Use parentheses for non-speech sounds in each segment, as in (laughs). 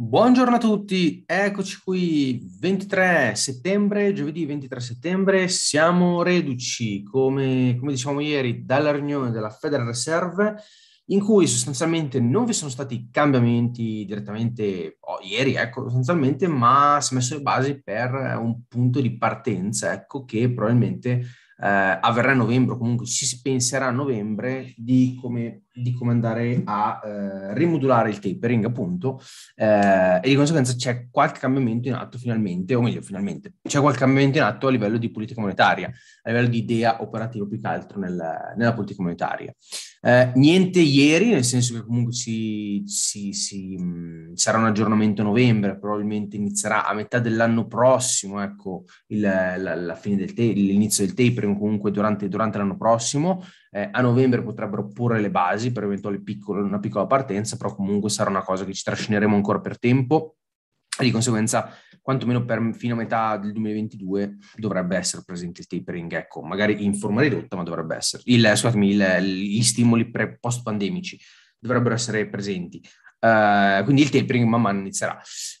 Buongiorno a tutti, eccoci qui 23 settembre, giovedì 23 settembre, siamo reduci, come, come dicevamo ieri, dalla riunione della Federal Reserve in cui sostanzialmente non vi sono stati cambiamenti direttamente oh, ieri, ecco, sostanzialmente, ma si è messo le basi per un punto di partenza, ecco, che probabilmente eh, avverrà a novembre, comunque ci si penserà a novembre di come di come andare a eh, rimodulare il tapering, appunto, eh, e di conseguenza c'è qualche cambiamento in atto finalmente, o meglio, finalmente, c'è qualche cambiamento in atto a livello di politica monetaria, a livello di idea operativa più che altro nel, nella politica monetaria. Eh, niente ieri, nel senso che comunque ci, ci, ci, mh, sarà un aggiornamento a novembre, probabilmente inizierà a metà dell'anno prossimo, ecco, il, la, la fine del te- l'inizio del tapering, comunque durante, durante l'anno prossimo, eh, a novembre potrebbero porre le basi per eventuali piccole, una piccola partenza, però comunque sarà una cosa che ci trascineremo ancora per tempo e di conseguenza quantomeno per, fino a metà del 2022 dovrebbe essere presente il tapering, ecco, magari in forma ridotta, ma dovrebbe essere. Il, scusatemi, il, gli stimoli pre, post-pandemici dovrebbero essere presenti. Uh, quindi il tapering man mano inizierà.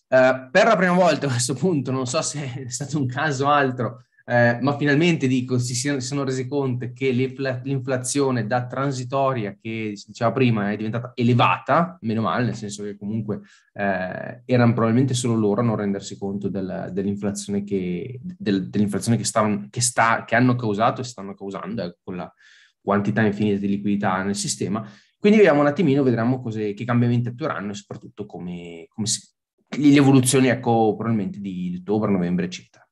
Uh, per la prima volta a questo punto, non so se è stato un caso o altro, eh, ma finalmente dico, si, sono resi conto che l'inflazione da transitoria che si diceva prima è diventata elevata, meno male, nel senso che comunque eh, erano probabilmente solo loro a non rendersi conto del, dell'inflazione, che, del, dell'inflazione che, stavano, che, sta, che, hanno causato e stanno causando eh, con la quantità infinita di liquidità nel sistema. Quindi vediamo un attimino, vedremo cose, che cambiamenti attueranno e soprattutto come, come si, le evoluzioni, ecco, probabilmente di ottobre, novembre, eccetera.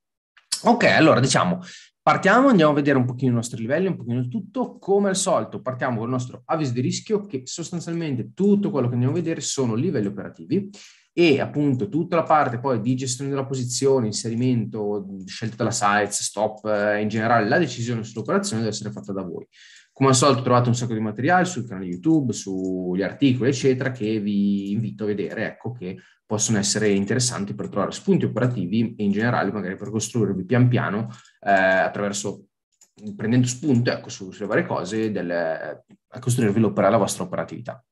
Ok, allora diciamo, partiamo, andiamo a vedere un pochino i nostri livelli, un pochino tutto. Come al solito, partiamo con il nostro avviso di rischio, che sostanzialmente tutto quello che andiamo a vedere sono livelli operativi e appunto tutta la parte poi di gestione della posizione, inserimento, scelta della size, stop, eh, in generale la decisione sull'operazione deve essere fatta da voi. Come al solito trovate un sacco di materiali sul canale YouTube, sugli articoli, eccetera, che vi invito a vedere, ecco, che possono essere interessanti per trovare spunti operativi e in generale magari per costruirvi pian piano eh, attraverso prendendo spunto ecco, su, sulle varie cose del, a costruirvi l'opera, la vostra operatività.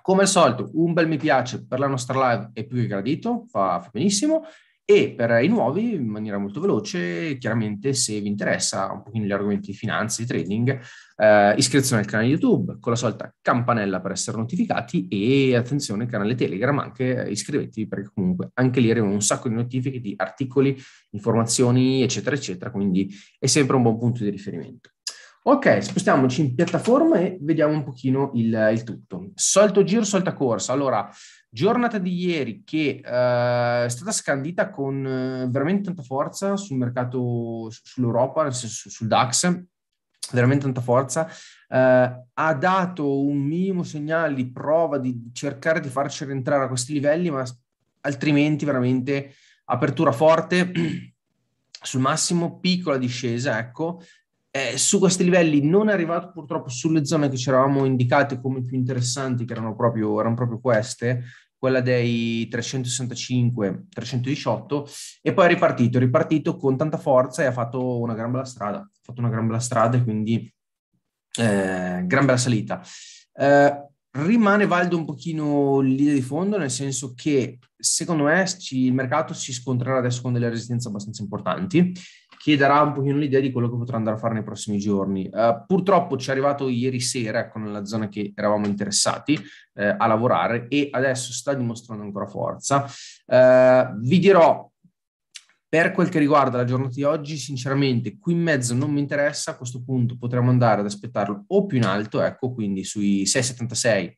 Come al solito, un bel mi piace per la nostra live è più che gradito, fa, fa benissimo e per i nuovi in maniera molto veloce, chiaramente se vi interessa un pochino gli argomenti di finanza e trading, eh, iscrizione al canale YouTube con la solita campanella per essere notificati e attenzione al canale Telegram anche eh, iscrivetevi perché comunque anche lì arrivano un sacco di notifiche di articoli, informazioni eccetera eccetera, quindi è sempre un buon punto di riferimento. Ok, spostiamoci in piattaforma e vediamo un pochino il, il, tutto. Solto giro, solta corsa. Allora, giornata di ieri che eh, è stata scandita con eh, veramente tanta forza sul mercato, sull'Europa, nel senso sul DAX, veramente tanta forza. Eh, ha dato un minimo segnale di prova di cercare di farci rientrare a questi livelli, ma altrimenti veramente apertura forte. (clears throat) sul massimo, piccola discesa, ecco, eh, su questi livelli non è arrivato purtroppo sulle zone che ci eravamo indicate come più interessanti, che erano proprio, erano proprio queste, quella dei 365-318, e poi è ripartito, è ripartito con tanta forza e ha fatto una gran bella strada, ha fatto una gran bella strada e quindi eh, gran bella salita. Eh, rimane valido un pochino l'idea di fondo, nel senso che secondo me ci, il mercato si scontrerà adesso con delle resistenze abbastanza importanti che darà un pochino l'idea di quello che potrà andare a fare nei prossimi giorni. Uh, purtroppo ci è arrivato ieri sera, ecco, nella zona che eravamo interessati eh, a lavorare e adesso sta dimostrando ancora forza. Uh, vi dirò per quel che riguarda la giornata di oggi, sinceramente, qui in mezzo non mi interessa, a questo punto potremmo andare ad aspettarlo o più in alto, ecco, quindi sui 6,76,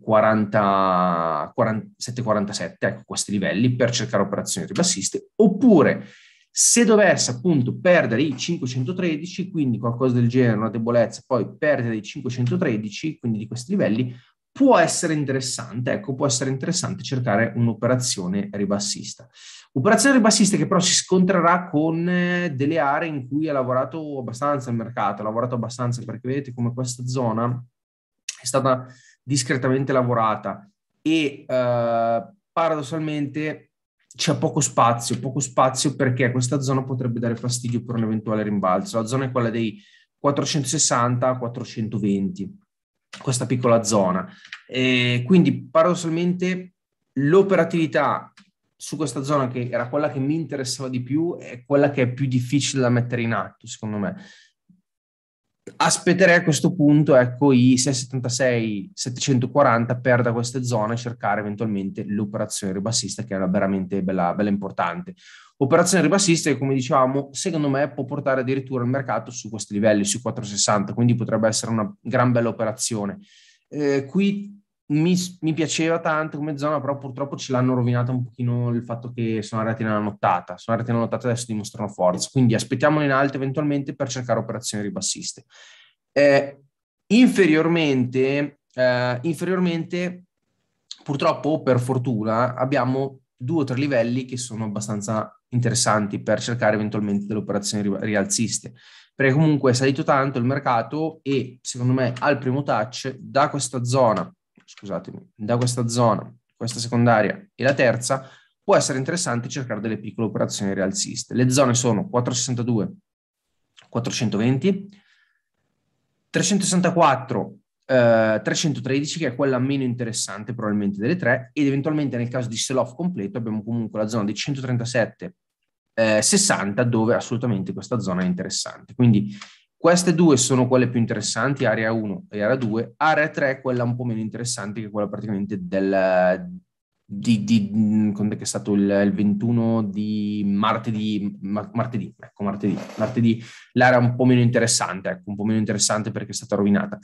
7,47, ecco, questi livelli, per cercare operazioni ribassiste, oppure se dovesse appunto perdere i 513, quindi qualcosa del genere, una debolezza, poi perdere i 513, quindi di questi livelli, può essere interessante, ecco, può essere interessante cercare un'operazione ribassista. Operazione ribassista che però si scontrerà con eh, delle aree in cui ha lavorato abbastanza il mercato, ha lavorato abbastanza perché vedete come questa zona è stata discretamente lavorata e eh, paradossalmente c'è poco spazio, poco spazio perché questa zona potrebbe dare fastidio per un eventuale rimbalzo. La zona è quella dei 460-420, questa piccola zona. E quindi paradossalmente l'operatività su questa zona che era quella che mi interessava di più è quella che è più difficile da mettere in atto, secondo me aspetterei a questo punto ecco, i 676-740 perda queste zone e cercare eventualmente l'operazione ribassista che è una veramente bella, bella importante. Operazione ribassista che come dicevamo secondo me può portare addirittura il mercato su questi livelli, su 460, quindi potrebbe essere una gran bella operazione. Eh, qui mi, mi, piaceva tanto come zona, però purtroppo ce l'hanno rovinata un pochino il fatto che sono arrivati nella nottata. Sono arrivati nella nottata e adesso dimostrano forza. Quindi aspettiamolo in alto eventualmente per cercare operazioni ribassiste. Eh, inferiormente, eh, inferiormente, purtroppo per fortuna, abbiamo due o tre livelli che sono abbastanza interessanti per cercare eventualmente delle operazioni rialziste perché comunque è salito tanto il mercato e secondo me al primo touch da questa zona scusatemi, da questa zona, questa secondaria e la terza, può essere interessante cercare delle piccole operazioni rialziste. Le zone sono 462, 420, 364, eh, 313, che è quella meno interessante probabilmente delle tre, ed eventualmente nel caso di sell-off completo abbiamo comunque la zona di 137, eh, 60, dove assolutamente questa zona è interessante. Quindi queste due sono quelle più interessanti, area 1 e area 2. Area 3 è quella un po' meno interessante, che è quella praticamente del... Di, di, quando è che è stato il, il 21 di martedì, martedì, ecco martedì, martedì l'area un po' meno interessante, ecco, un po' meno interessante perché è stata rovinata.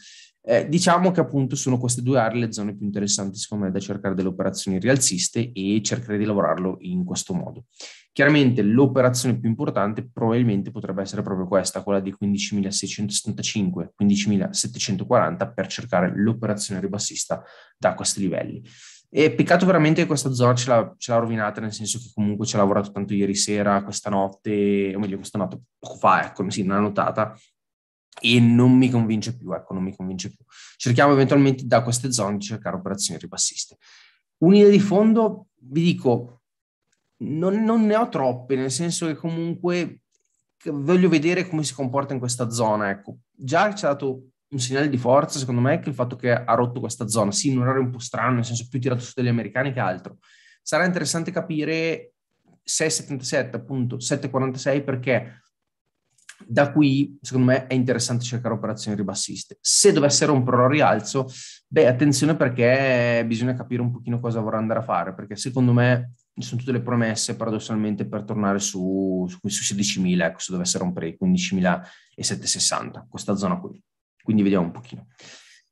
Eh, diciamo che appunto sono queste due aree le zone più interessanti secondo me da cercare delle operazioni rialziste e cercare di lavorarlo in questo modo. Chiaramente l'operazione più importante probabilmente potrebbe essere proprio questa, quella di 15.675, 15.740 per cercare l'operazione ribassista da questi livelli. E peccato veramente che questa zona ce l'ha, ce l'ha rovinata, nel senso che comunque ci ha lavorato tanto ieri sera, questa notte, o meglio questa notte, poco fa, ecco, sì, una notata, e non mi convince più, ecco, non mi convince più. Cerchiamo eventualmente da queste zone di cercare operazioni ribassiste. Un'idea di fondo, vi dico, non, non ne ho troppe, nel senso che comunque voglio vedere come si comporta in questa zona, ecco. Già ci ha dato un segnale di forza, secondo me, che il fatto che ha rotto questa zona, sì, in un orario un po' strano, nel senso più tirato su degli americani che altro. Sarà interessante capire 6,77, appunto, 7,46 perché da qui, secondo me, è interessante cercare operazioni ribassiste. Se dovesse essere un rialzo, beh, attenzione perché bisogna capire un pochino cosa vorrà andare a fare, perché secondo me ci sono tutte le promesse paradossalmente per tornare su, su, su 16.000, ecco, se dovesse rompere i 15.760, questa zona qui. Quindi vediamo un pochino.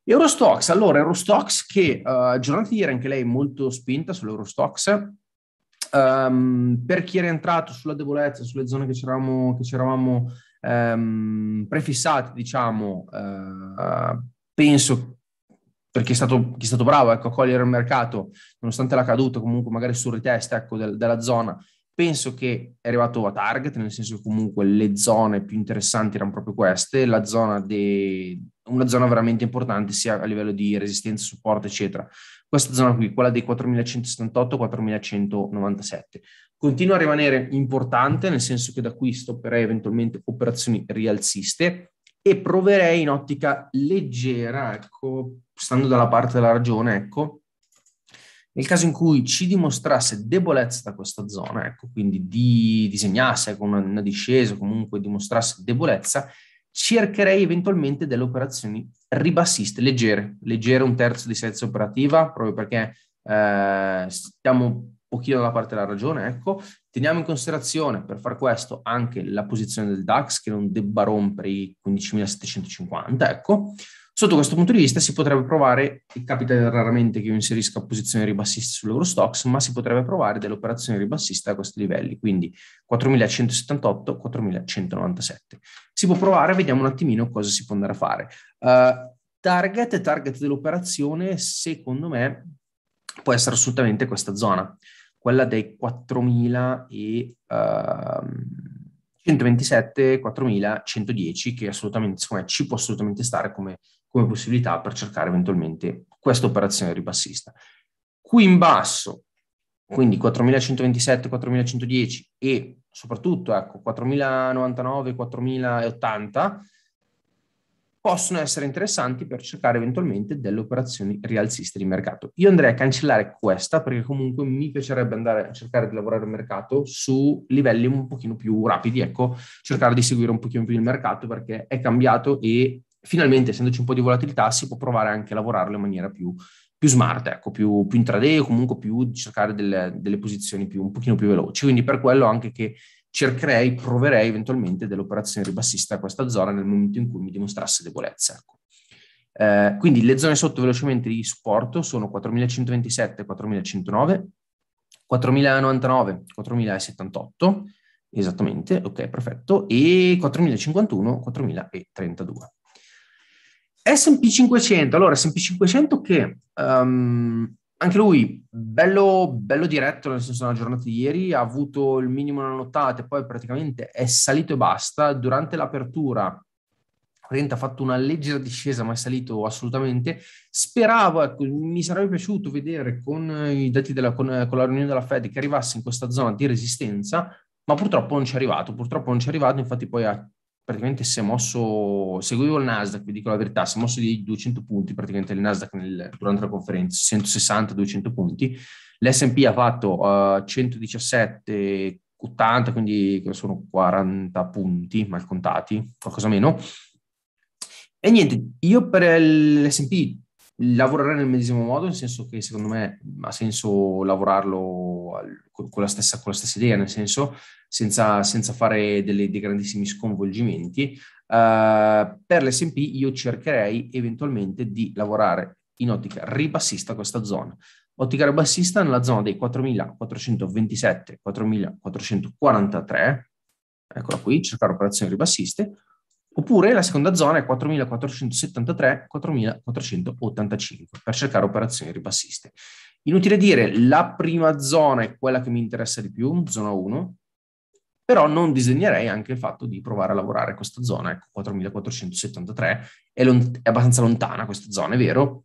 Eurostox, allora Eurostox che uh, giornata di ieri anche lei molto spinta sull'Eurostox, um, per chi era entrato sulla debolezza, sulle zone che c'eravamo, che c'eravamo ehm, prefissati, diciamo, eh, penso perché è stato, è stato bravo ecco, a cogliere il mercato, nonostante la caduta, comunque magari sul ritest ecco, del, della zona, penso che è arrivato a target, nel senso che comunque le zone più interessanti erano proprio queste, la zona de, una zona veramente importante sia a livello di resistenza, supporto, eccetera. Questa zona qui, quella dei 4178-4197, continua a rimanere importante, nel senso che da qui stopperei eventualmente operazioni rialziste e proverei in ottica leggera, ecco, stando dalla parte della ragione, ecco, nel caso in cui ci dimostrasse debolezza da questa zona, ecco, quindi di, disegnasse ecco, una, discesa, comunque dimostrasse debolezza, cercherei eventualmente delle operazioni ribassiste, leggere, leggere un terzo di sezza operativa, proprio perché eh, stiamo pochino dalla parte della ragione, ecco. Teniamo in considerazione per far questo anche la posizione del DAX che non debba rompere i 15.750, ecco. Sotto questo punto di vista si potrebbe provare, capita raramente che io inserisca posizioni ribassiste sull'Eurostox, ma si potrebbe provare delle operazioni ribassiste a questi livelli, quindi 4178, 4197. Si può provare, vediamo un attimino cosa si può andare a fare. Uh, target, target dell'operazione, secondo me, può essere assolutamente questa zona quella dei 4.000 e... Uh, 127 4110 che assolutamente secondo me ci può assolutamente stare come, come possibilità per cercare eventualmente questa operazione ribassista. Qui in basso, quindi 4127, 4110 e soprattutto ecco 4099, 4080 possono essere interessanti per cercare eventualmente delle operazioni rialziste di mercato. Io andrei a cancellare questa perché comunque mi piacerebbe andare a cercare di lavorare il mercato su livelli un pochino più rapidi, ecco, cercare di seguire un pochino più il mercato perché è cambiato e finalmente essendoci un po' di volatilità si può provare anche a lavorarlo in maniera più, più smart, ecco, più, più intraday o comunque più cercare delle, delle posizioni più, un pochino più veloci. Quindi per quello anche che cercherei, proverei eventualmente dell'operazione ribassista a questa zona nel momento in cui mi dimostrasse debolezza. Ecco. Eh, quindi le zone sotto velocemente di supporto sono 4127, 4109, 4099, 4078, esattamente, ok, perfetto, e 4051, 4032. S&P 500, allora S&P 500 che um, anche lui, bello, bello, diretto, nel senso nella giornata di ieri, ha avuto il minimo una nottata e poi praticamente è salito e basta. Durante l'apertura ha fatto una leggera discesa, ma è salito assolutamente. Speravo, ecco, mi sarebbe piaciuto vedere con i dati della, con, con la riunione della Fed che arrivasse in questa zona di resistenza, ma purtroppo non ci è arrivato, purtroppo non ci è arrivato, infatti poi ha praticamente si è mosso, seguivo il Nasdaq, vi dico la verità, si è mosso di 200 punti praticamente il Nasdaq nel, durante la conferenza, 160-200 punti, l'S&P ha fatto uh, eh, 117-80, quindi sono 40 punti mal contati, qualcosa meno, e niente, io per l'SP lavorerei nel medesimo modo, nel senso che secondo me ha senso lavorarlo con la stessa, con la stessa idea, nel senso senza, senza fare delle, dei grandissimi sconvolgimenti. Uh, per l'SP io cercherei eventualmente di lavorare in ottica ribassista questa zona. Ottica ribassista nella zona dei 4427-4443, eccola qui, cercare operazioni ribassiste, Oppure la seconda zona è 4473-4485 per cercare operazioni ribassiste. Inutile dire, la prima zona è quella che mi interessa di più, zona 1, però non disegnerei anche il fatto di provare a lavorare questa zona, ecco, 4473, è, lont- è abbastanza lontana questa zona, è vero,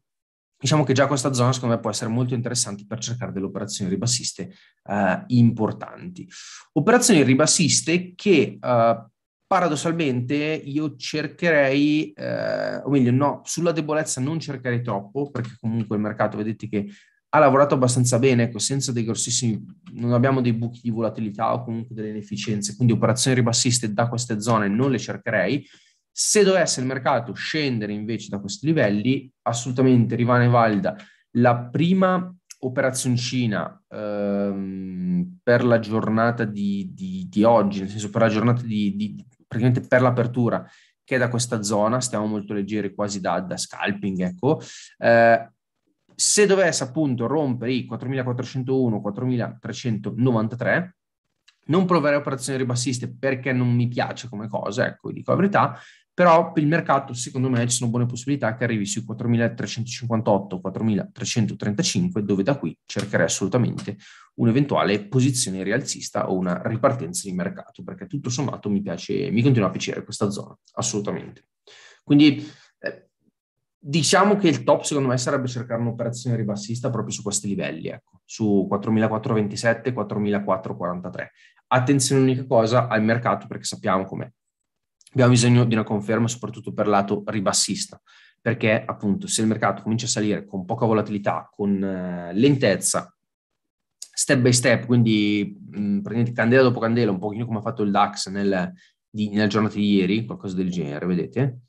diciamo che già questa zona secondo me può essere molto interessante per cercare delle operazioni ribassiste eh, importanti. Operazioni ribassiste che eh, paradossalmente io cercherei, eh, o meglio no, sulla debolezza non cercherei troppo, perché comunque il mercato, vedete che ha lavorato abbastanza bene, ecco, senza dei grossissimi, non abbiamo dei buchi di volatilità o comunque delle inefficienze, quindi operazioni ribassiste da queste zone non le cercherei. Se dovesse il mercato scendere invece da questi livelli, assolutamente rimane valida la prima operazioncina ehm, per la giornata di, di, di, oggi, nel senso per la giornata di, praticamente per l'apertura che è da questa zona, stiamo molto leggeri quasi da, da scalping, ecco, eh, se dovesse appunto rompere i 4401-4393, non proverei operazioni ribassiste perché non mi piace come cosa, ecco, dico la verità, però per il mercato secondo me ci sono buone possibilità che arrivi sui 4.358-4.335 dove da qui cercherei assolutamente un'eventuale posizione rialzista o una ripartenza di mercato perché tutto sommato mi piace, mi continua a piacere questa zona, assolutamente. Quindi eh, diciamo che il top secondo me sarebbe cercare un'operazione ribassista proprio su questi livelli, ecco, su 4.427, 4.443. Attenzione unica cosa al mercato perché sappiamo com'è abbiamo bisogno di una conferma soprattutto per lato ribassista, perché appunto se il mercato comincia a salire con poca volatilità, con eh, lentezza, step by step, quindi mh, mm, prendete candela dopo candela, un pochino come ha fatto il DAX nel, di, nella giornata di ieri, qualcosa del genere, vedete?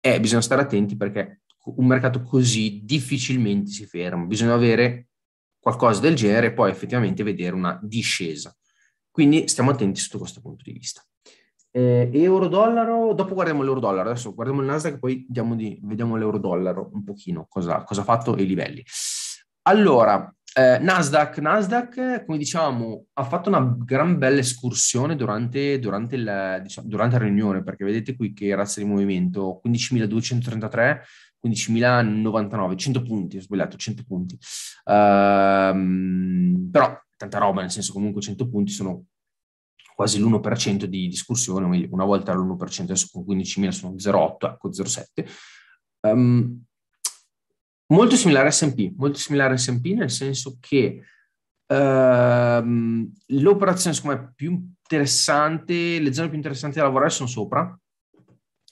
E eh, bisogna stare attenti perché un mercato così difficilmente si ferma, bisogna avere qualcosa del genere e poi effettivamente vedere una discesa. Quindi stiamo attenti sotto questo punto di vista. Eh, euro-dollaro, dopo guardiamo l'euro-dollaro, adesso guardiamo il Nasdaq, e poi di, vediamo l'euro-dollaro un pochino, cosa, cosa ha fatto e i livelli. Allora, eh, Nasdaq, Nasdaq, come diciamo, ha fatto una gran bella escursione durante, durante, la, diciamo, durante la riunione, perché vedete qui che razza di movimento, 15.233, 15.099, 100 punti, ho sbagliato, 100 punti. Ehm, però tanta roba, nel senso comunque 100 punti sono quasi l'1% di discussione, una volta l'1%, adesso con 15.000 sono 0,8, ecco 0,7. Um, ehm, molto simile a S&P, molto simile a S&P nel senso che um, l'operazione secondo me più interessante, le zone più interessanti da lavorare sono sopra,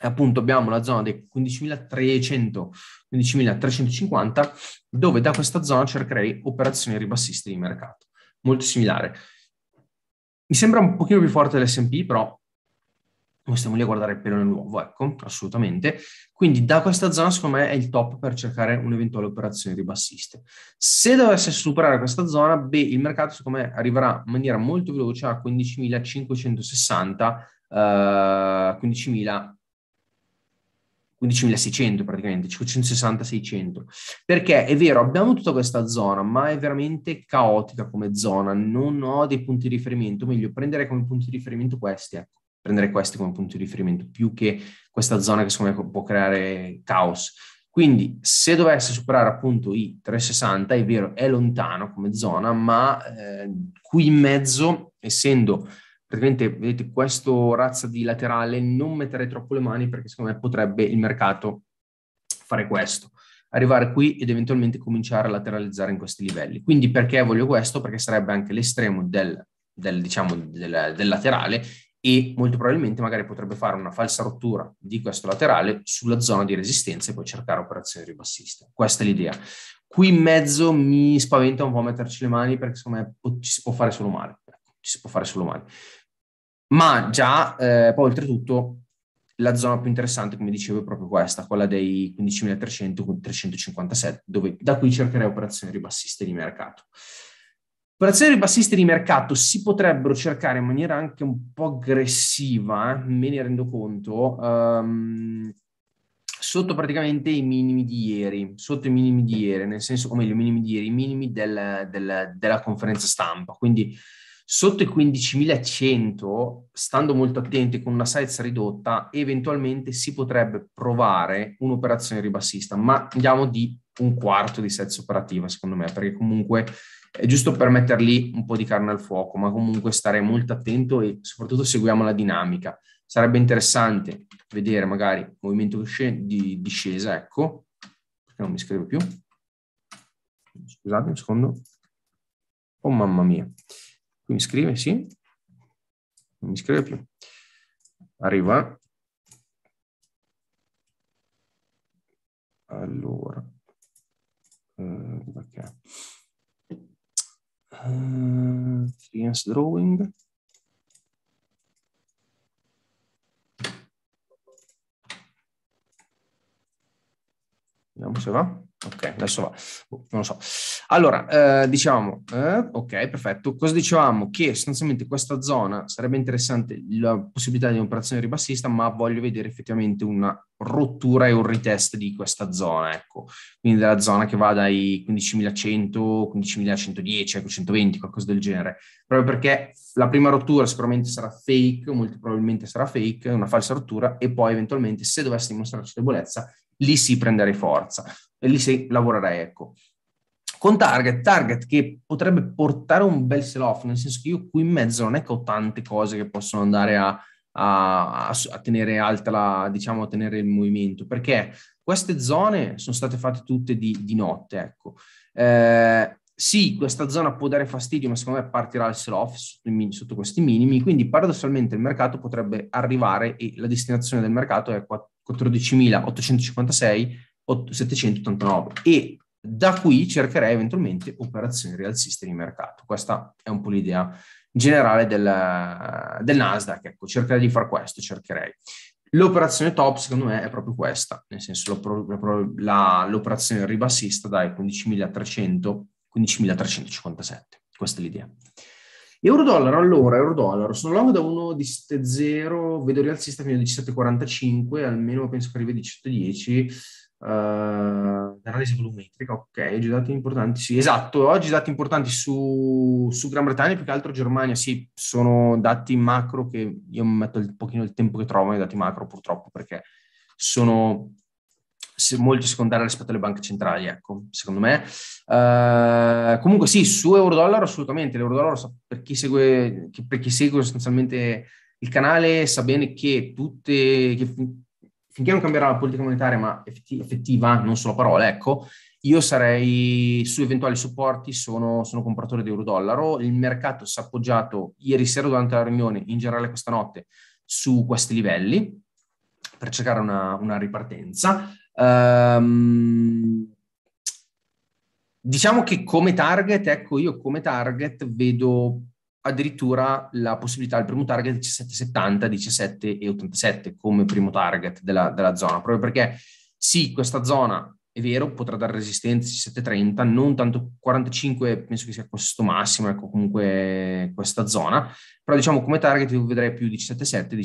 appunto abbiamo la zona dei 15.300, 15.350, dove da questa zona cercherei operazioni ribassiste di mercato, molto similare. Mi sembra un pochino più forte dell'SP, però non stiamo lì a guardare il pelo nel nuovo, ecco, assolutamente. Quindi da questa zona, secondo me, è il top per cercare un'eventuale operazione ribassista. Se dovesse superare questa zona, beh, il mercato, secondo me, arriverà in maniera molto veloce a 15.560, eh, 15.000 15.600 praticamente, 560-600, perché è vero, abbiamo tutta questa zona, ma è veramente caotica come zona, non ho dei punti di riferimento, meglio prendere come punti di riferimento questi, ecco, prendere questi come punti di riferimento, più che questa zona che secondo me può creare caos. Quindi se dovesse superare appunto i 360, è vero, è lontano come zona, ma eh, qui in mezzo, essendo praticamente vedete questo razza di laterale non metterei troppo le mani perché secondo me potrebbe il mercato fare questo arrivare qui ed eventualmente cominciare a lateralizzare in questi livelli quindi perché voglio questo perché sarebbe anche l'estremo del, del diciamo del, del laterale e molto probabilmente magari potrebbe fare una falsa rottura di questo laterale sulla zona di resistenza e poi cercare operazioni ribassiste. Questa è l'idea. Qui in mezzo mi spaventa un po' metterci le mani perché secondo me ci si può fare solo male. Ecco, ci si può fare solo male ma già eh, poi oltretutto la zona più interessante, come dicevo, è proprio questa, quella dei 15300 15.357, dove da qui cercherei operazioni ribassiste di mercato. Operazioni ribassiste di mercato si potrebbero cercare in maniera anche un po' aggressiva, eh, me ne rendo conto, um, sotto praticamente i minimi di ieri, sotto i minimi di ieri, nel senso, o meglio, i minimi di ieri, i minimi del, del, della conferenza stampa. Quindi Sotto i 15.100, stando molto attenti con una size ridotta, eventualmente si potrebbe provare un'operazione ribassista, ma andiamo di un quarto di size operativa, secondo me, perché comunque è giusto per metterli un po' di carne al fuoco, ma comunque stare molto attento e soprattutto seguiamo la dinamica. Sarebbe interessante vedere magari movimento di discesa, ecco, perché non mi scrivo più. Scusate un secondo. Oh mamma mia. Qui mi scrive, sì? Non mi scrive più. Arriva. Allora. Uh, perché? Uh, drawing. Vediamo se va. Ok, adesso va, non lo so. Allora, eh, diciamo, eh, ok, perfetto. Cosa dicevamo? Che sostanzialmente questa zona sarebbe interessante la possibilità di un'operazione ribassista, ma voglio vedere effettivamente una rottura e un retest di questa zona, ecco. Quindi della zona che va dai 15.100, 15.110, ecco, 120, qualcosa del genere. Proprio perché la prima rottura sicuramente sarà fake, molto probabilmente sarà fake, una falsa rottura, e poi eventualmente se dovesse dimostrarci debolezza lì si prenderei forza e lì si lavorerei, ecco. Con Target, Target che potrebbe portare un bel sell-off, nel senso che io qui in mezzo non è che ho tante cose che possono andare a, a, a tenere alta la, diciamo, a tenere il movimento, perché queste zone sono state fatte tutte di, di notte, ecco. Eh, sì, questa zona può dare fastidio, ma secondo me partirà il sell-off sotto, sotto, questi minimi, quindi paradossalmente il mercato potrebbe arrivare e la destinazione del mercato è 14.856,789 e da qui cercherei eventualmente operazioni rialziste di mercato. Questa è un po' l'idea generale del, del Nasdaq, ecco, cercherei di far questo, cercherei. L'operazione top, secondo me, è proprio questa, nel senso la, la, l'operazione ribassista dai 15.300 15.357. Questa è l'idea. Euro-dollaro allora, euro-dollaro, sono long da 1,0, vedo rialzi sta fino a 17,45, almeno penso che arrivi a 17,10. Uh, eh, analisi volumetrica, ok, oggi dati importanti, sì, esatto, oggi dati importanti su, su, Gran Bretagna, più che altro Germania, sì, sono dati macro che io metto un pochino il tempo che trovo nei dati macro purtroppo perché sono molto secondaria rispetto alle banche centrali, ecco, secondo me. Uh, comunque sì, su euro-dollaro assolutamente, l'euro-dollaro per chi segue, che, per chi segue sostanzialmente il canale sa bene che tutte, che fin, finché non cambierà la politica monetaria, ma effettiva, non solo parole, ecco, io sarei su eventuali supporti, sono, sono compratore di euro-dollaro, il mercato si è appoggiato ieri sera durante la riunione, in generale questa notte, su questi livelli per cercare una, una ripartenza. Um, diciamo che come target, ecco, io come target vedo addirittura la possibilità, il primo target 1770, 17,87 come primo target della, della, zona, proprio perché sì, questa zona è vero, potrà dare resistenza 1730, non tanto 45, penso che sia questo massimo, ecco comunque questa zona, però diciamo come target io vedrei più 17,7,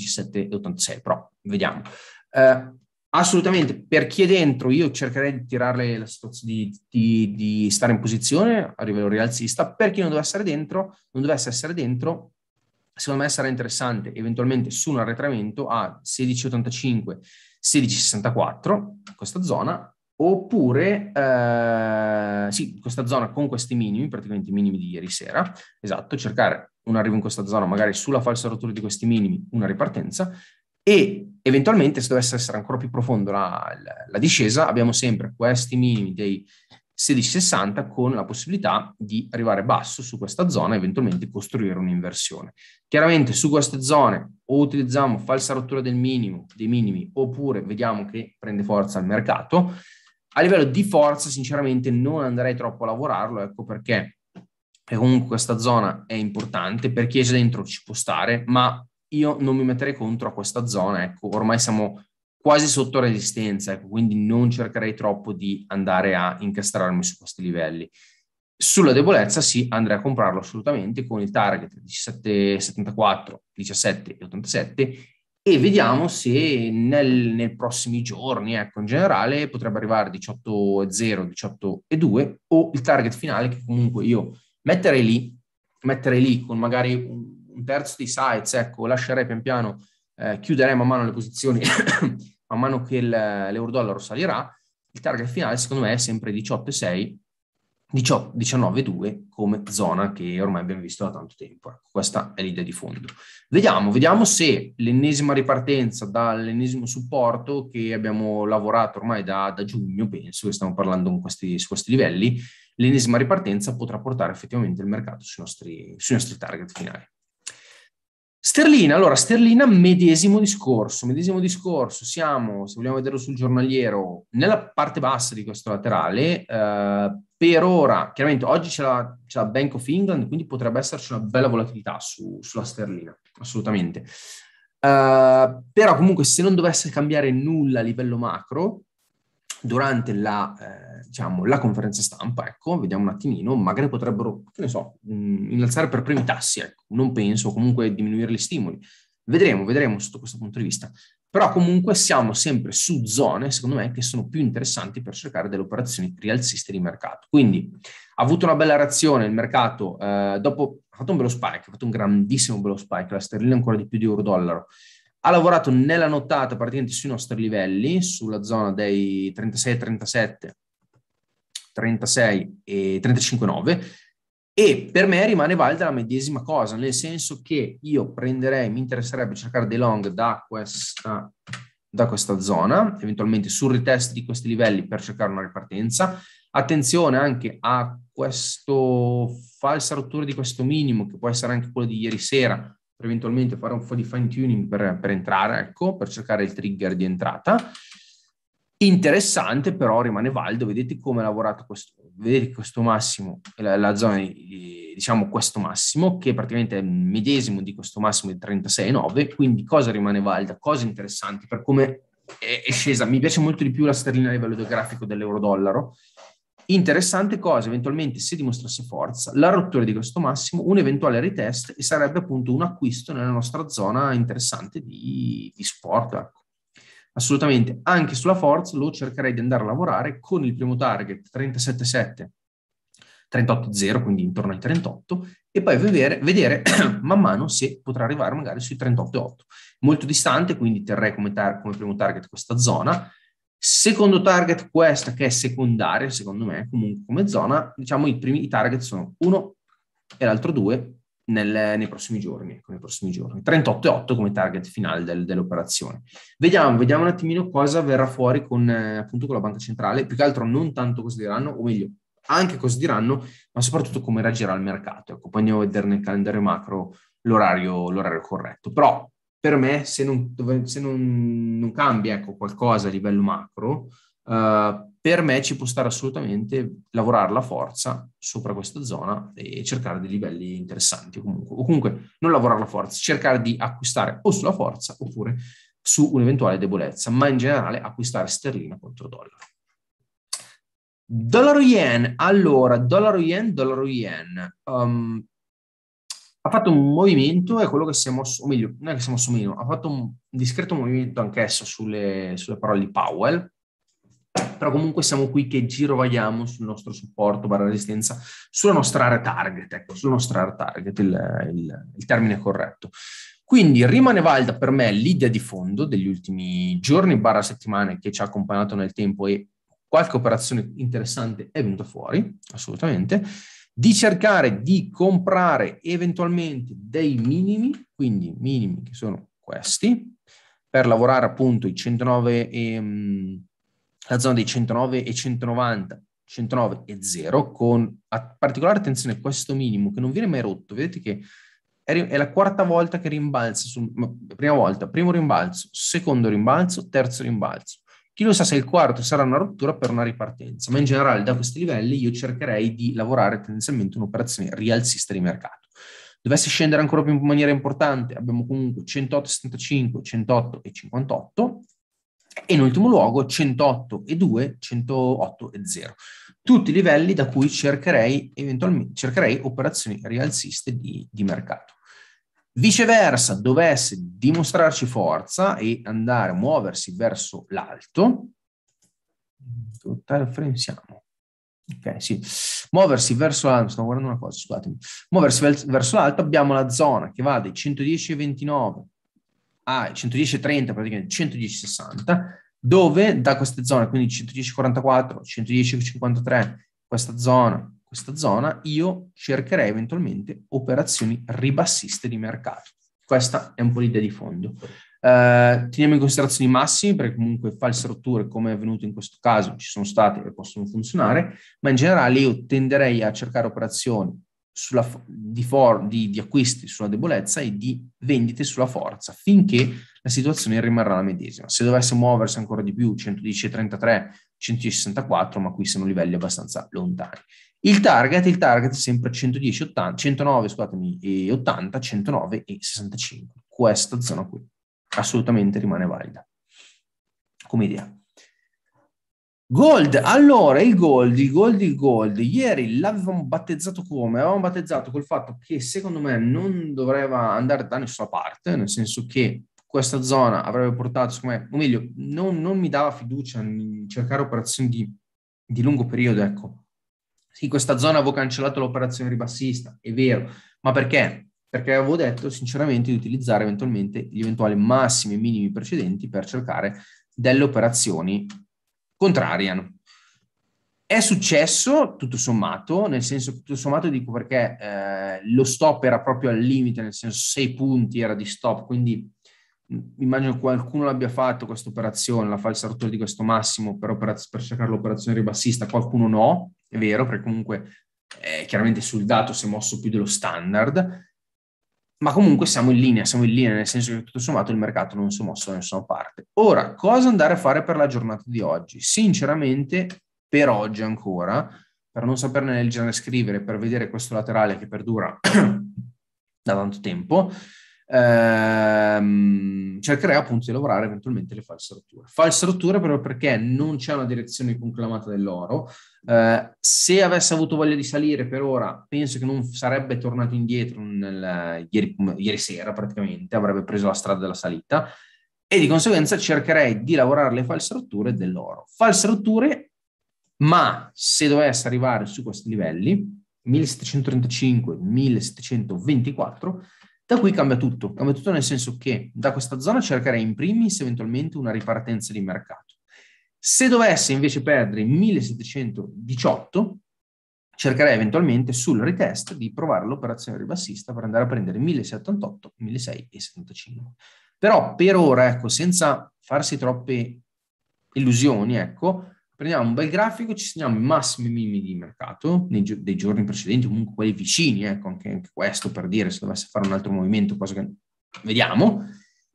17,86, però vediamo. Uh, Assolutamente, per chi è dentro io cercherei di tirarle la situazione di, di, di, stare in posizione a livello rialzista, per chi non dovesse essere dentro, non dovesse essere dentro, secondo me sarà interessante eventualmente su un arretramento a 16,85, 16,64, questa zona, oppure eh, sì, questa zona con questi minimi, praticamente i minimi di ieri sera, esatto, cercare un arrivo in questa zona, magari sulla falsa rottura di questi minimi, una ripartenza, e eventualmente se dovesse essere ancora più profondo la, la, la discesa abbiamo sempre questi minimi dei 16,60 con la possibilità di arrivare basso su questa zona e eventualmente costruire un'inversione. Chiaramente su queste zone o utilizziamo falsa rottura del minimo, dei minimi, oppure vediamo che prende forza il mercato. A livello di forza, sinceramente, non andrei troppo a lavorarlo, ecco perché comunque questa zona è importante, per chi è dentro ci può stare, ma io non mi metterei contro a questa zona, ecco, ormai siamo quasi sotto resistenza, ecco, quindi non cercherei troppo di andare a incastrarmi su questi livelli. Sulla debolezza sì, andrei a comprarlo assolutamente con il target 17,74, 17 e 87 e vediamo se nel, nei prossimi giorni, ecco, in generale potrebbe arrivare 18,0, 18,2 o il target finale che comunque io metterei lì, metterei lì con magari un un terzo dei sites, ecco, lascerei pian piano, eh, chiuderei man mano le posizioni (coughs) man mano che il, l'euro dollaro salirà, il target finale secondo me è sempre 18,6, 19,2 come zona che ormai abbiamo visto da tanto tempo. Ecco, questa è l'idea di fondo. Vediamo, vediamo se l'ennesima ripartenza dall'ennesimo supporto che abbiamo lavorato ormai da, da giugno, penso che stiamo parlando questi, su questi livelli, l'ennesima ripartenza potrà portare effettivamente il mercato sui nostri, sui nostri target finali. Sterlina, allora Sterlina, medesimo discorso, medesimo discorso, siamo, se vogliamo vederlo sul giornaliero, nella parte bassa di questo laterale, eh, per ora, chiaramente oggi c'è la, c'è la, Bank of England, quindi potrebbe esserci una bella volatilità su, sulla Sterlina, assolutamente. Eh, però comunque se non dovesse cambiare nulla a livello macro, durante la, eh, diciamo, la, conferenza stampa, ecco, vediamo un attimino, magari potrebbero, che ne so, mh, mm, innalzare per primi tassi, ecco, non penso, comunque diminuire gli stimoli. Vedremo, vedremo sotto questo punto di vista. Però comunque siamo sempre su zone, secondo me, che sono più interessanti per cercare delle operazioni rialziste di mercato. Quindi ha avuto una bella reazione il mercato, eh, dopo ha fatto un bello spike, ha fatto un grandissimo bello spike, la sterlina ancora di più di euro dollaro ha lavorato nella nottata praticamente sui nostri livelli, sulla zona dei 36-37, 36 e 35-9 e per me rimane valida la medesima cosa, nel senso che io prenderei, mi interesserebbe cercare dei long da questa, da questa zona, eventualmente sul retest di questi livelli per cercare una ripartenza. Attenzione anche a questa falsa rottura di questo minimo, che può essere anche quello di ieri sera, per eventualmente fare un po' di fine tuning per, per entrare, ecco, per cercare il trigger di entrata. Interessante però rimane valido, vedete come ha lavorato questo, vedete questo massimo, la, la zona, di, diciamo questo massimo, che praticamente è il medesimo di questo massimo di 36,9, quindi cosa rimane valida, Cosa interessante per come è, è, scesa. Mi piace molto di più la sterlina a livello geografico dell'euro-dollaro, Interessante cosa, eventualmente se dimostrasse forza, la rottura di questo massimo, un eventuale retest e sarebbe appunto un acquisto nella nostra zona interessante di, di sport. Ecco. Assolutamente, anche sulla forza lo cercherei di andare a lavorare con il primo target 37,7, 38,0, quindi intorno ai 38, e poi vedere, vedere (clears throat) man mano se potrà arrivare magari sui 38,8. Molto distante, quindi terrei come, tar- come primo target questa zona Secondo target questa che è secondaria, secondo me, comunque come zona, diciamo i primi i target sono uno e l'altro due nel, nei, prossimi giorni, ecco, nei prossimi giorni. 38 e 8 come target finale del, dell'operazione. Vediamo, vediamo un attimino cosa verrà fuori con, eh, appunto, con la banca centrale, più che altro non tanto cosa diranno, o meglio, anche cosa diranno, ma soprattutto come reagirà il mercato. Ecco, poi andiamo a vedere nel calendario macro l'orario, l'orario corretto. Però per me se non, dove, se non, non cambia ecco, qualcosa a livello macro, uh, per me ci può stare assolutamente lavorare la forza sopra questa zona e cercare dei livelli interessanti comunque. o comunque non lavorare la forza, cercare di acquistare o sulla forza oppure su un'eventuale debolezza, ma in generale acquistare sterlina contro dollaro. Dollaro yen, allora, dollaro yen, dollaro yen. Um, ehm, ha fatto un movimento, è quello che si è mosso, o meglio, non è che si è mosso meno, ha fatto un discreto movimento anch'esso sulle, sulle parole di Powell, però comunque siamo qui che girovagliamo sul nostro supporto, barra resistenza, sulla nostra area target, ecco, sulla nostra area target, il, il, il termine corretto. Quindi rimane valida per me l'idea di fondo degli ultimi giorni, barra settimane che ci ha accompagnato nel tempo e qualche operazione interessante è venuta fuori, assolutamente di cercare di comprare eventualmente dei minimi, quindi minimi che sono questi, per lavorare appunto i 109 e, mm, la zona dei 109 e 190, 109 e 0, con particolare attenzione a questo minimo che non viene mai rotto, vedete che è la quarta volta che rimbalza, sul, prima volta, primo rimbalzo, secondo rimbalzo, terzo rimbalzo. Chi lo sa se il quarto sarà una rottura per una ripartenza, ma in generale da questi livelli io cercherei di lavorare tendenzialmente un'operazione rialzista di mercato. Dovesse scendere ancora più in maniera importante, abbiamo comunque 108,75, 108 e 58 e in ultimo luogo 108 e 2, 108 e 0. Tutti livelli da cui cercherei, eventualmente, cercherei operazioni rialziste di, di mercato. Viceversa, dovesse dimostrarci forza e andare a muoversi verso l'alto, siamo. Ok, sì. Muoversi verso l'alto, stavo guardando una cosa, scusatemi. Muoversi verso l'alto abbiamo la zona che va dai 110,29 ai 110,30, praticamente 110,60, dove da queste zone, quindi 110,44, 110,53, questa zona questa zona, io cercherei eventualmente operazioni ribassiste di mercato. Questa è un po' l'idea di fondo. Eh, teniamo in considerazione i massimi perché comunque false rotture come è avvenuto in questo caso ci sono state e possono funzionare, ma in generale io tenderei a cercare operazioni sulla, di, for, di, di, acquisti sulla debolezza e di vendite sulla forza finché la situazione rimarrà la medesima. Se dovesse muoversi ancora di più, 110,33, 164, ma qui sono livelli abbastanza lontani. Il target, il target è sempre 110, 80, 109, scusatemi, e 80, 109 e 65. Questa zona qui assolutamente rimane valida come idea. Gold, allora il gold, il gold, il gold, ieri l'avevamo battezzato come? Avevamo battezzato col fatto che secondo me non doveva andare da nessuna parte, nel senso che questa zona avrebbe portato, me, o meglio, non, non mi dava fiducia in cercare operazioni di, di lungo periodo, ecco, sì, questa zona avevo cancellato l'operazione ribassista, è vero, ma perché? Perché avevo detto sinceramente di utilizzare eventualmente gli eventuali massimi e minimi precedenti per cercare delle operazioni contrarie. È successo tutto sommato, nel senso tutto sommato dico perché eh, lo stop era proprio al limite, nel senso 6 punti era di stop, quindi mm, immagino qualcuno l'abbia fatto questa operazione, la fa il sartore di questo massimo per, operaz- per cercare l'operazione ribassista, qualcuno no, è vero, perché comunque eh, chiaramente sul dato si è mosso più dello standard, ma comunque siamo in linea, siamo in linea, nel senso che tutto sommato il mercato non si è mosso da nessuna parte. Ora, cosa andare a fare per la giornata di oggi? Sinceramente, per oggi ancora, per non saperne leggere e scrivere, per vedere questo laterale che perdura (clears throat) da tanto tempo, ehm, cercherei appunto di lavorare eventualmente le false rotture. False rotture proprio perché non c'è una direzione conclamata dell'oro. Eh, se avesse avuto voglia di salire per ora, penso che non sarebbe tornato indietro nel, ieri, ieri sera praticamente, avrebbe preso la strada della salita e di conseguenza cercherei di lavorare le false rotture dell'oro. False rotture, ma se dovesse arrivare su questi livelli, 1735-1724, da qui cambia tutto, cambia tutto nel senso che da questa zona cercherei in primis eventualmente una ripartenza di mercato. Se dovesse invece perdere 1718, cercherei eventualmente sul retest di provare l'operazione ribassista per andare a prendere 1078, 1675. Però per ora, ecco, senza farsi troppe illusioni, ecco, prendiamo un bel grafico, ci segniamo i massimi minimi di mercato nei, dei giorni precedenti, comunque quelli vicini, ecco anche, anche, questo per dire se dovesse fare un altro movimento, cosa che vediamo,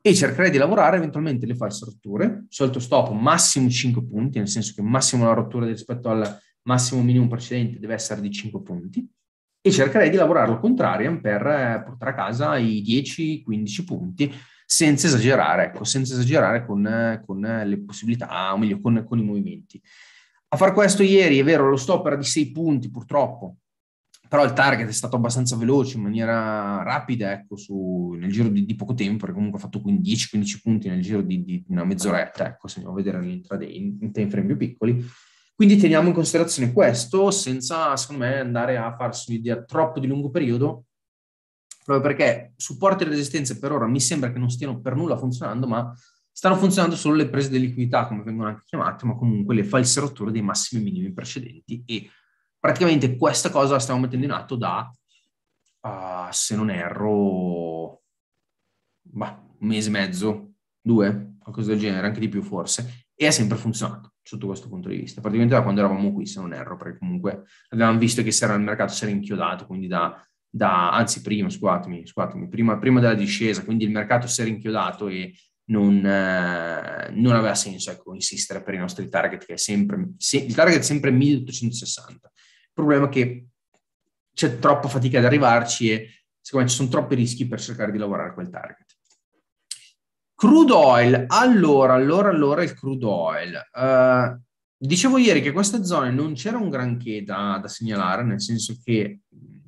e cercherei di lavorare eventualmente le false rotture, solito stop massimo 5 punti, nel senso che massimo la rottura rispetto al massimo minimo precedente deve essere di 5 punti, e cercherei di lavorare lavorarlo contrario per eh, portare a casa i 10-15 punti senza esagerare, ecco, senza esagerare con, con le possibilità, o meglio, con, con i movimenti. A far questo ieri, è vero, lo stop era di 6 punti purtroppo, però il target è stato abbastanza veloce, in maniera rapida, ecco, su, nel giro di, di, poco tempo, perché comunque ha fatto 10-15 punti nel giro di, di, una mezz'oretta, ecco, se andiamo a vedere nell'intraday, in, in time frame più piccoli. Quindi teniamo in considerazione questo, senza, secondo me, andare a farsi un'idea troppo di lungo periodo, proprio perché supporti e resistenze per ora mi sembra che non stiano per nulla funzionando, ma stanno funzionando solo le prese di liquidità, come vengono anche chiamate, ma comunque le false rotture dei massimi e minimi precedenti e praticamente questa cosa la stiamo mettendo in atto da, uh, se non erro, bah, un mese e mezzo, due, qualcosa del genere, anche di più forse, e ha sempre funzionato sotto questo punto di vista, praticamente da quando eravamo qui, se non erro, perché comunque avevamo visto che si era, il mercato si era inchiodato, quindi da da, anzi prima, scusatemi, scusatemi prima, prima, della discesa, quindi il mercato si era inchiodato e non, eh, non aveva senso ecco, insistere per i nostri target, che è sempre, se, il target è sempre 1860. Il problema è che c'è troppa fatica ad arrivarci e secondo me ci sono troppi rischi per cercare di lavorare quel target. Crude oil, allora, allora, allora il crude oil. Uh, dicevo ieri che queste zone non c'era un granché da, da segnalare, nel senso che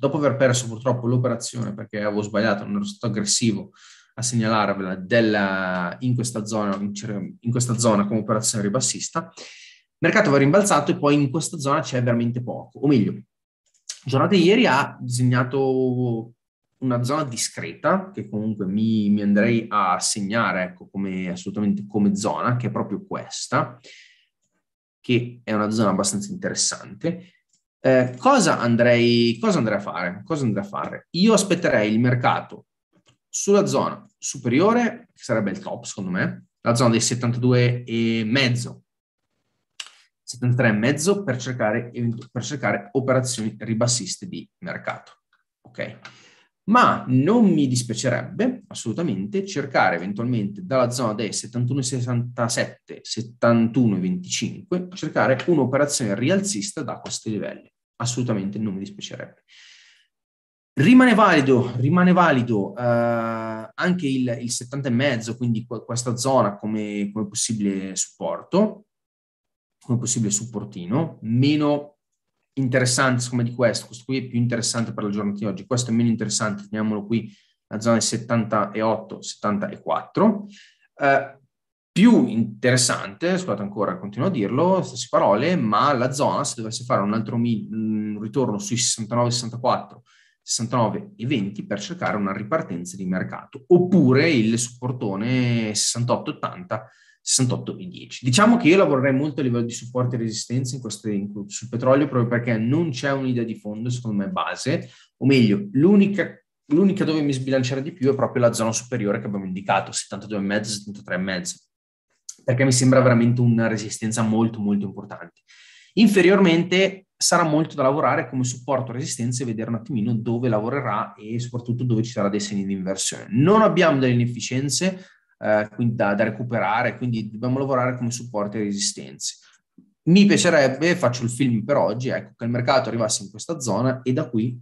dopo aver perso purtroppo l'operazione perché avevo sbagliato, non ero stato aggressivo a segnalarvela della, in, questa zona, in cioè, questa zona come operazione ribassista, il mercato va rimbalzato e poi in questa zona c'è veramente poco, o meglio, giornata ieri ha disegnato una zona discreta che comunque mi, mi andrei a segnare ecco, come, assolutamente come zona, che è proprio questa, che è una zona abbastanza interessante, eh, cosa, andrei, cosa, andrei, a fare? cosa andrei a fare? Io aspetterei il mercato sulla zona superiore, che sarebbe il top secondo me, la zona dei 72,5, 73,5 per cercare, per cercare operazioni ribassiste di mercato. Ok? Ma non mi dispiacerebbe assolutamente cercare eventualmente dalla zona dei 71,67, 71,25, cercare un'operazione rialzista da questi livelli assolutamente non mi dispiacerebbe. Rimane valido, rimane valido eh, anche il, il mezzo, quindi questa zona come, come possibile supporto, come possibile supportino, meno interessante siccome di questo, questo qui è più interessante per la giornata di oggi, questo è meno interessante, teniamolo qui, la zona 78, 74. Eh, più interessante, scusate ancora, continuo a dirlo, stesse parole, ma la zona, se dovesse fare un altro mi- un ritorno sui 69, 64, 69 e 20 per cercare una ripartenza di mercato, oppure il supportone 68, 80, 68 e 10. Diciamo che io lavorerei molto a livello di supporto e resistenza in queste, in, sul petrolio proprio perché non c'è un'idea di fondo, secondo me, base, o meglio, l'unica L'unica dove mi sbilanciare di più è proprio la zona superiore che abbiamo indicato, 72,5, 73,5 perché mi sembra veramente una resistenza molto molto importante. Inferiormente sarà molto da lavorare come supporto a resistenza e vedere un attimino dove lavorerà e soprattutto dove ci sarà dei segni di inversione. Non abbiamo delle inefficienze eh, da, da, recuperare, quindi dobbiamo lavorare come supporto e resistenze. Mi piacerebbe, faccio il film per oggi, ecco, che il mercato arrivasse in questa zona e da qui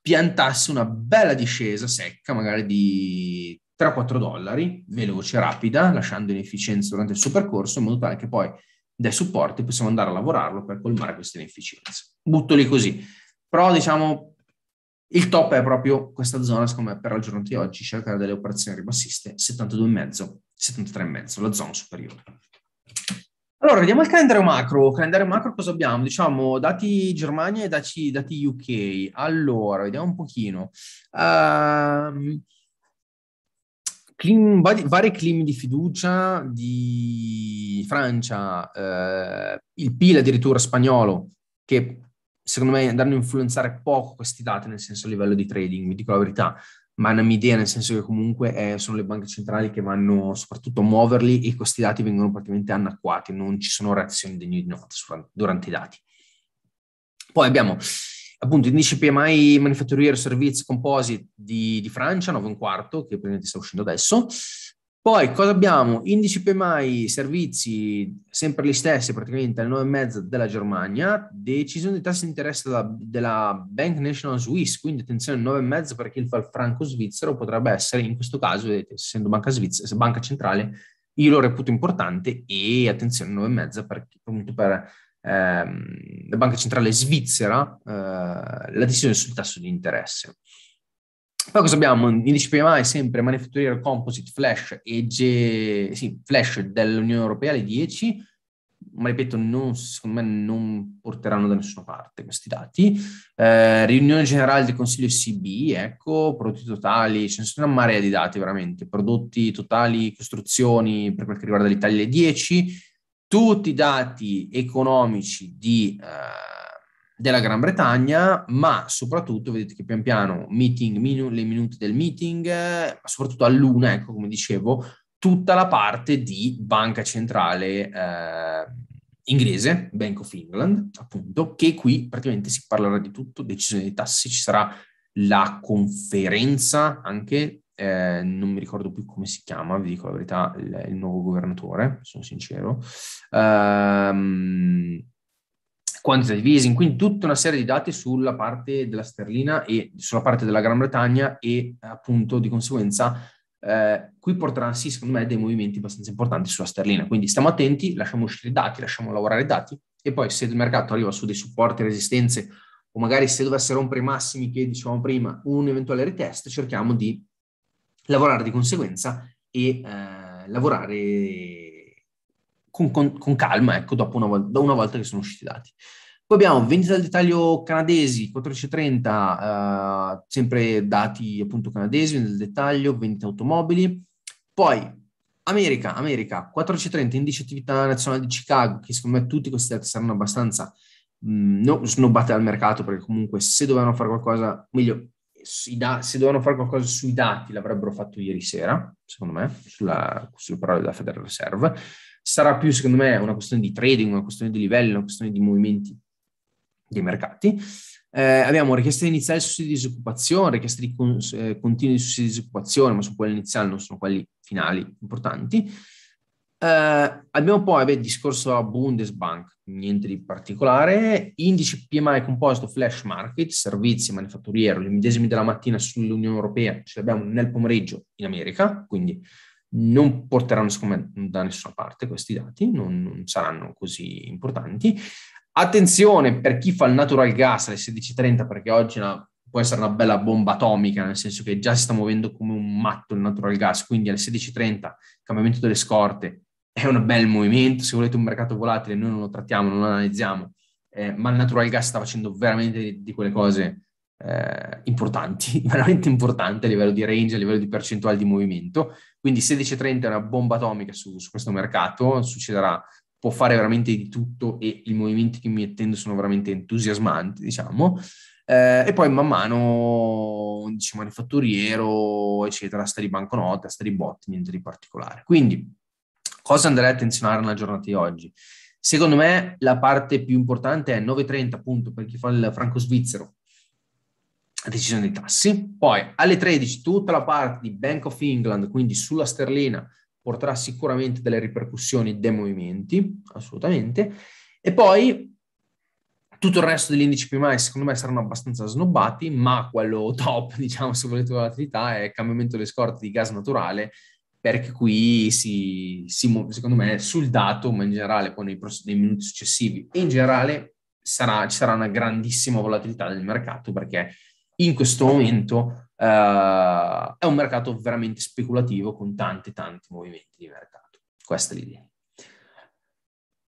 piantasse una bella discesa secca, magari di 3-4 dollari, veloce, rapida, lasciando inefficienza durante il suo percorso, in modo tale che poi dai supporti possiamo andare a lavorarlo per colmare queste inefficienze. Butto lì così. Però diciamo il top è proprio questa zona, secondo me, per al giorno di oggi, cercare delle operazioni ribassiste, 72,5, 73,5, la zona superiore. Allora, vediamo il calendario macro. Calendario macro cosa abbiamo? Diciamo, dati Germania e dati, dati UK. Allora, vediamo un pochino. Uh, Clim, vari, climi di fiducia di Francia, eh, il PIL addirittura spagnolo, che secondo me andranno a influenzare poco questi dati, nel senso a livello di trading, vi dico la verità, ma è una idea, nel senso che comunque è, eh, sono le banche centrali che vanno soprattutto a muoverli e questi dati vengono praticamente anacquati, non ci sono reazioni degne di nota durante i dati. Poi abbiamo appunto indice PMI Manifatturier Service Composite di, di Francia, 9 e un quarto, che praticamente sta uscendo adesso. Poi cosa abbiamo? Indice PMI Servizi, sempre gli stessi, praticamente alle 9,5 della Germania, decisione di tassi di interesse della, della Bank National Swiss, quindi attenzione 9,5 perché il franco svizzero potrebbe essere, in questo caso, vedete, eh, essendo banca, svizzera, banca centrale, io lo reputo importante e attenzione 9,5 perché appunto per ehm, la Banca Centrale Svizzera eh, la decisione sul tasso di interesse. Poi cosa abbiamo? Indice PMI sempre Manufacturier Composite Flash, e G... sì, Flash dell'Unione Europea alle 10, ma ripeto, non, secondo me non porteranno da nessuna parte questi dati. Eh, riunione generale del Consiglio SB, ecco, prodotti totali, ce ne sono una marea di dati veramente, prodotti totali, costruzioni per quel che riguarda l'Italia alle 10, tutti i dati economici di, uh, della Gran Bretagna, ma soprattutto vedete che pian piano meeting, minu- le minute del meeting, eh, soprattutto a luna, ecco come dicevo, tutta la parte di banca centrale eh, inglese, Bank of England, appunto, che qui praticamente si parlerà di tutto, decisione dei tassi, ci sarà la conferenza anche eh, non mi ricordo più come si chiama, vi dico la verità, il, il nuovo governatore, sono sincero, ehm, quantitative easing, quindi tutta una serie di dati sulla parte della sterlina e sulla parte della Gran Bretagna e appunto di conseguenza eh, qui sì, secondo me dei movimenti abbastanza importanti sulla sterlina, quindi stiamo attenti, lasciamo uscire i dati, lasciamo lavorare i dati e poi se il mercato arriva su dei supporti e resistenze o magari se dovesse rompere i massimi che dicevamo prima, un eventuale retest, cerchiamo di lavorare di conseguenza e eh, lavorare con, con, con, calma, ecco, dopo una, vo- una volta che sono usciti i dati. Poi abbiamo vendita al dettaglio canadesi 1430, eh, sempre dati appunto canadesi nel dettaglio, vendita automobili. Poi America, America 14,30, indice attività nazionale di Chicago, che secondo me tutti questi dati saranno abbastanza mm, no, snobbate dal mercato perché comunque se dovevano fare qualcosa, meglio da- se dovevano fare qualcosa sui dati l'avrebbero fatto ieri sera, secondo me, sulla, sulle parole della Federal Reserve. Sarà più, secondo me, una questione di trading, una questione di livello, una questione di movimenti dei mercati. Eh, abbiamo richieste iniziali di sussidi di disoccupazione, richieste di cons- eh, continui di sussidi di disoccupazione, ma sono quelle iniziali, non sono quelli finali importanti. Uh, eh, abbiamo poi beh, il discorso a Bundesbank, niente di particolare, indice PMI composto flash market, servizi, manifatturiero, le medesimi della mattina sull'Unione Europea, ce l'abbiamo nel pomeriggio in America, quindi non porteranno me, da nessuna parte questi dati, non, non, saranno così importanti. Attenzione per chi fa il natural gas alle 16.30 perché oggi una, può essere una bella bomba atomica, nel senso che già si sta muovendo come un matto il natural gas, quindi alle 16.30 cambiamento delle scorte, è un bel movimento, se volete un mercato volatile noi non lo trattiamo, non lo analizziamo, eh, ma il natural gas sta facendo veramente di, di quelle cose eh, importanti, (laughs) veramente importanti a livello di range, a livello di percentuale di movimento, quindi 16.30 è una bomba atomica su, su questo mercato, succederà, può fare veramente di tutto e i movimenti che mi attendo sono veramente entusiasmanti, diciamo. Eh, e poi man mano, dice diciamo, manifatturiero, eccetera, sta di banconota, sta di bot, niente di particolare. Quindi cosa andrei a attenzionare nella giornata di oggi? Secondo me la parte più importante è 9.30 appunto per chi fa il franco svizzero, decisione dei tassi. Poi alle 13 tutta la parte di Bank of England, quindi sulla sterlina, porterà sicuramente delle ripercussioni dei movimenti, assolutamente. E poi tutto il resto degli indici primari secondo me saranno abbastanza snobbati, ma quello (laughs) top, diciamo, se volete volatilità, è il cambiamento delle scorte di gas naturale perché qui si, si secondo me, sul dato, ma in generale poi nei, pross- nei minuti successivi e in generale sarà, ci sarà una grandissima volatilità del mercato perché in questo momento uh, è un mercato veramente speculativo con tanti, tanti movimenti di mercato. Questa è l'idea.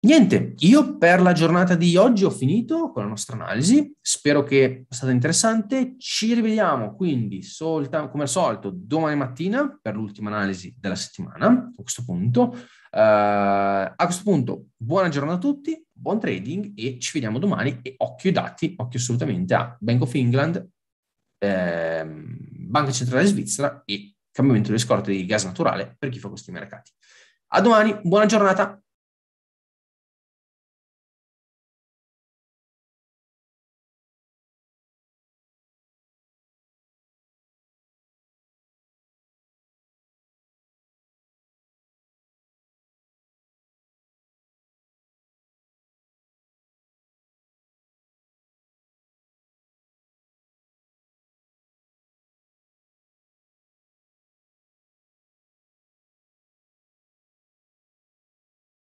Niente, io per la giornata di oggi ho finito con la nostra analisi, spero che sia stata interessante, ci rivediamo quindi solta, come al solito domani mattina per l'ultima analisi della settimana, a questo punto. Uh, a questo punto buona giornata a tutti, buon trading e ci vediamo domani e occhio ai dati, occhio assolutamente a Bank of England, eh, Banca Centrale Svizzera e cambiamento delle scorte di gas naturale per chi fa questi mercati. A domani, buona giornata!